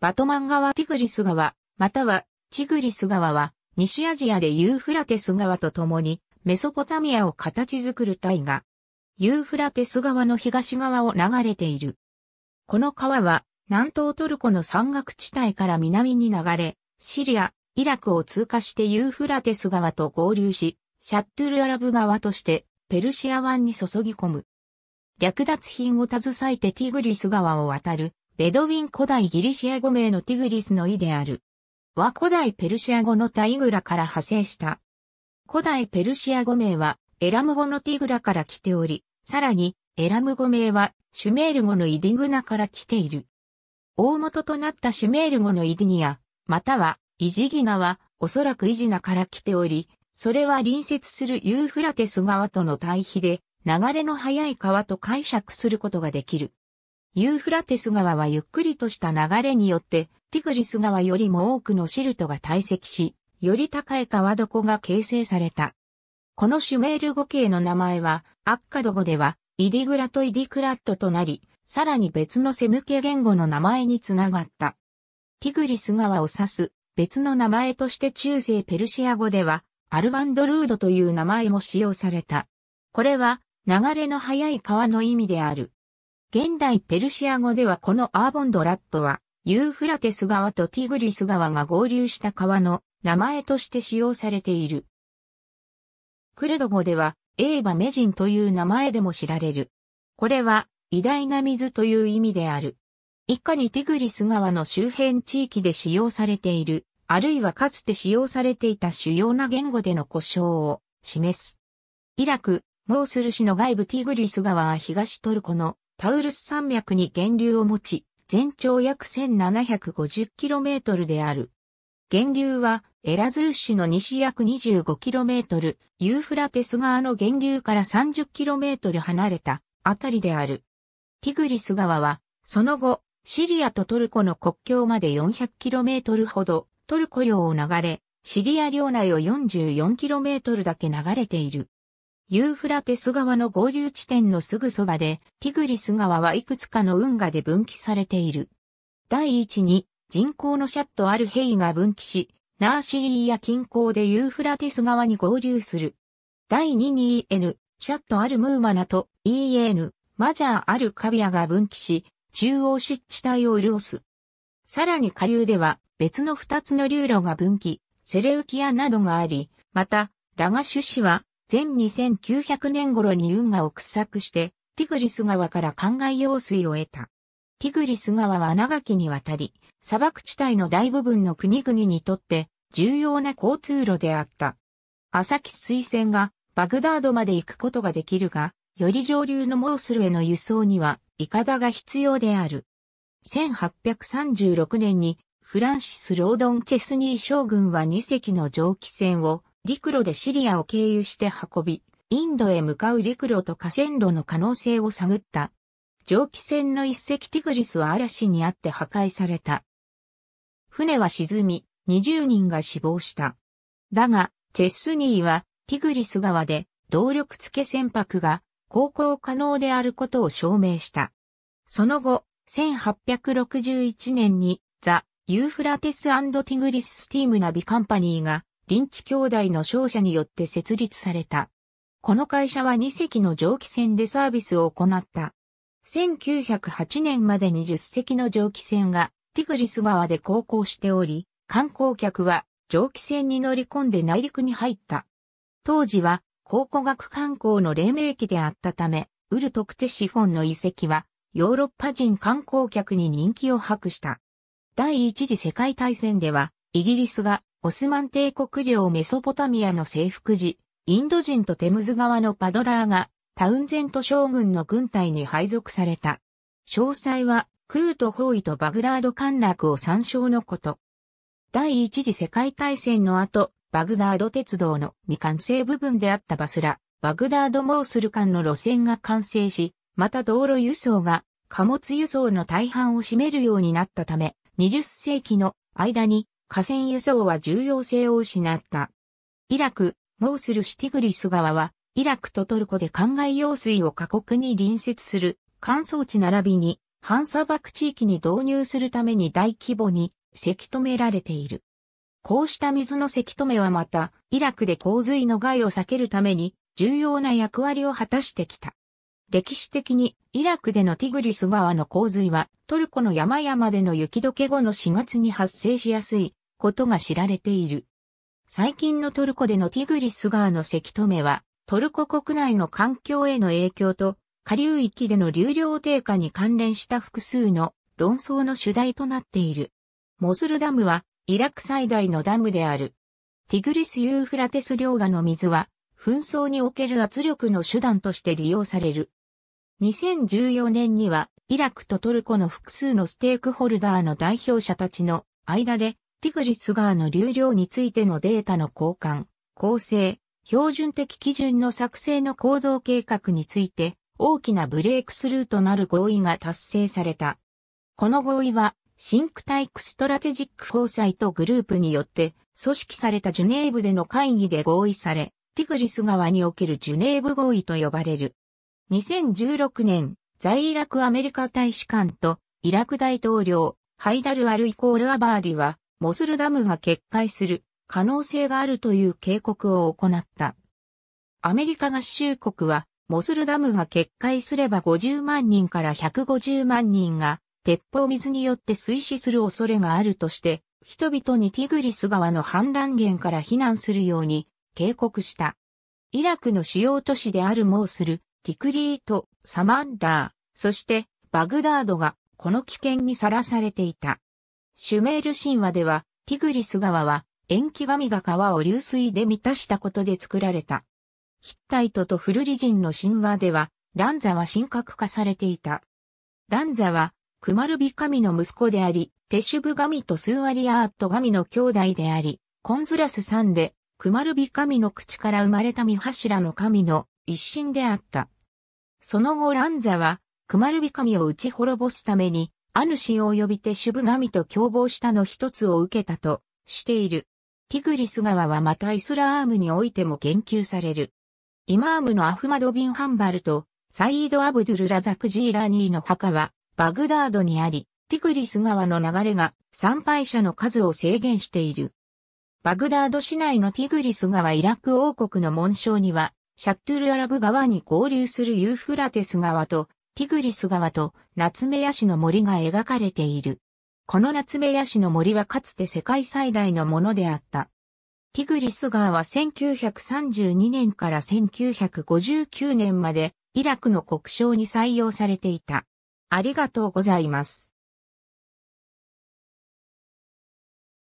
バトマン川ティグリス川、またはチグリス川は、西アジアでユーフラテス川と共に、メソポタミアを形作る大河。ユーフラテス川の東側を流れている。この川は、南東トルコの山岳地帯から南に流れ、シリア、イラクを通過してユーフラテス川と合流し、シャットゥルアラブ川としてペルシア湾に注ぎ込む。略奪品を携えてティグリス川を渡るベドウィン古代ギリシア語名のティグリスの意である。は古代ペルシア語のタイグラから派生した。古代ペルシア語名はエラム語のティグラから来ており、さらにエラム語名はシュメール語のイディグナから来ている。大元となったシュメール語のイディニア、またはイジギナはおそらくイジナから来ており、それは隣接するユーフラテス川との対比で流れの速い川と解釈することができる。ユーフラテス川はゆっくりとした流れによって、ティグリス川よりも多くのシルトが堆積し、より高い川床が形成された。このシュメール語系の名前は、アッカド語では、イディグラとイディクラットとなり、さらに別のセムケ言語の名前につながった。ティグリス川を指す別の名前として中世ペルシア語では、アルバンドルードという名前も使用された。これは、流れの速い川の意味である。現代ペルシア語ではこのアーボンドラットは、ユーフラテス川とティグリス川が合流した川の名前として使用されている。クルド語では、エーバメジンという名前でも知られる。これは、偉大な水という意味である。以下にティグリス川の周辺地域で使用されている、あるいはかつて使用されていた主要な言語での故障を示す。イラク、モースル市の外部ティグリス川は東トルコのタウルス山脈に源流を持ち、全長約 1750km である。源流はエラズー市の西約 25km、ユーフラテス川の源流から 30km 離れたあたりである。ティグリス川は、その後、シリアとトルコの国境まで 400km ほど、トルコ領を流れ、シリア領内を 44km だけ流れている。ユーフラテス川の合流地点のすぐそばで、ティグリス川はいくつかの運河で分岐されている。第一に、人口のシャットアルヘイが分岐し、ナーシリーや近郊でユーフラテス川に合流する。第二に EN、シャットアルムーマナと EN、マジャーアルカビアが分岐し、中央湿地帯を潤す。さらに下流では別の二つの流路が分岐、セレウキアなどがあり、また、ラガシュ市は前2900年頃に運河を掘削して、ティグリス川から灌漑用水を得た。ティグリス川は長きにわたり、砂漠地帯の大部分の国々にとって重要な交通路であった。朝木水線がバグダードまで行くことができるが、より上流のモースルへの輸送には、イカダが必要である。1836年に、フランシス・ロードン・チェスニー将軍は2隻の蒸気船を陸路でシリアを経由して運び、インドへ向かう陸路と河川路の可能性を探った。蒸気船の一隻ティグリスは嵐にあって破壊された。船は沈み、20人が死亡した。だが、チェスニーは、ティグリス側で、動力付け船舶が、航行可能であることを証明した。その後、1861年に、ザ・ユーフラテスティグリス・スティームナビカンパニーが、リンチ兄弟の商社によって設立された。この会社は2隻の蒸気船でサービスを行った。1908年までに10隻の蒸気船がティグリス川で航行しており、観光客は蒸気船に乗り込んで内陸に入った。当時は考古学観光の黎明期であったため、ウルトクテシフォンの遺跡はヨーロッパ人観光客に人気を博した。第一次世界大戦ではイギリスがオスマン帝国領メソポタミアの征服時、インド人とテムズ川のパドラーがタウンゼント将軍の軍隊に配属された。詳細は、クート包囲とバグダード陥落を参照のこと。第一次世界大戦の後、バグダード鉄道の未完成部分であったバスラ、バグダード・モースル間の路線が完成し、また道路輸送が貨物輸送の大半を占めるようになったため、20世紀の間に河川輸送は重要性を失った。イラク、モースルシティグリス川は、イラクとトルコで灌漑用水を過酷に隣接する乾燥地並びに反砂漠地域に導入するために大規模にせき止められている。こうした水のせき止めはまた、イラクで洪水の害を避けるために重要な役割を果たしてきた。歴史的にイラクでのティグリス川の洪水はトルコの山々での雪解け後の4月に発生しやすいことが知られている。最近のトルコでのティグリス川の咳止めは、トルコ国内の環境への影響と、下流域での流量低下に関連した複数の論争の主題となっている。モスルダムは、イラク最大のダムである。ティグリス・ユーフラテス両河の水は、紛争における圧力の手段として利用される。2014年には、イラクとトルコの複数のステークホルダーの代表者たちの間で、ティグリス川の流量についてのデータの交換、構成、標準的基準の作成の行動計画について大きなブレークスルーとなる合意が達成された。この合意はシンクタイクストラテジックフォーサイトグループによって組織されたジュネーブでの会議で合意され、ティグリス川におけるジュネーブ合意と呼ばれる。2016年、在イラクアメリカ大使館とイラク大統領、ハイダル・アル・イコール・アバーディはモスルダムが決壊する可能性があるという警告を行った。アメリカ合衆国は、モスルダムが決壊すれば50万人から150万人が、鉄砲水によって水死する恐れがあるとして、人々にティグリス川の氾濫源から避難するように警告した。イラクの主要都市であるモースル、ティクリート、サマンラー、そしてバグダードがこの危険にさらされていた。シュメール神話では、ティグリス川は、塩基神が川を流水で満たしたことで作られた。ヒッタイトとフルリ人の神話では、ランザは神格化されていた。ランザは、クマルビ神の息子であり、テシュブ神とスーワリアート神の兄弟であり、コンズラス3で、クマルビ神の口から生まれた三柱の神の一神であった。その後ランザは、クマルビ神を打ち滅ぼすために、主呼びて主部神と共謀したの一つを受けたとしている。ティグリス川はまたイスラームにおいても言及される。イマームのアフマド・ビン・ハンバルとサイード・アブドゥル・ラザク・ジーラニーの墓はバグダードにあり、ティグリス川の流れが参拝者の数を制限している。バグダード市内のティグリス川イラク王国の紋章には、シャットゥルアラブ川に合流するユーフラテス川とティグリス川と夏目ヤシの森が描かれている。この夏目ヤシの森はかつて世界最大のものであった。ティグリス川は1932年から1959年までイラクの国章に採用されていた。ありがとうございます。